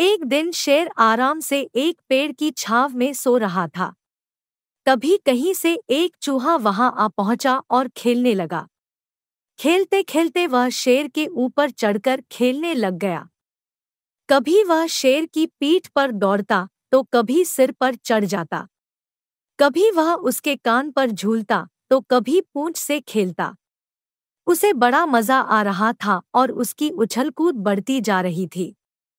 एक दिन शेर आराम से एक पेड़ की छाव में सो रहा था तभी कहीं से एक चूहा वहां आ पहुंचा और खेलने लगा खेलते खेलते वह शेर के ऊपर चढ़कर खेलने लग गया कभी वह शेर की पीठ पर दौड़ता तो कभी सिर पर चढ़ जाता कभी वह उसके कान पर झूलता तो कभी पूंछ से खेलता उसे बड़ा मजा आ रहा था और उसकी उछलकूद बढ़ती जा रही थी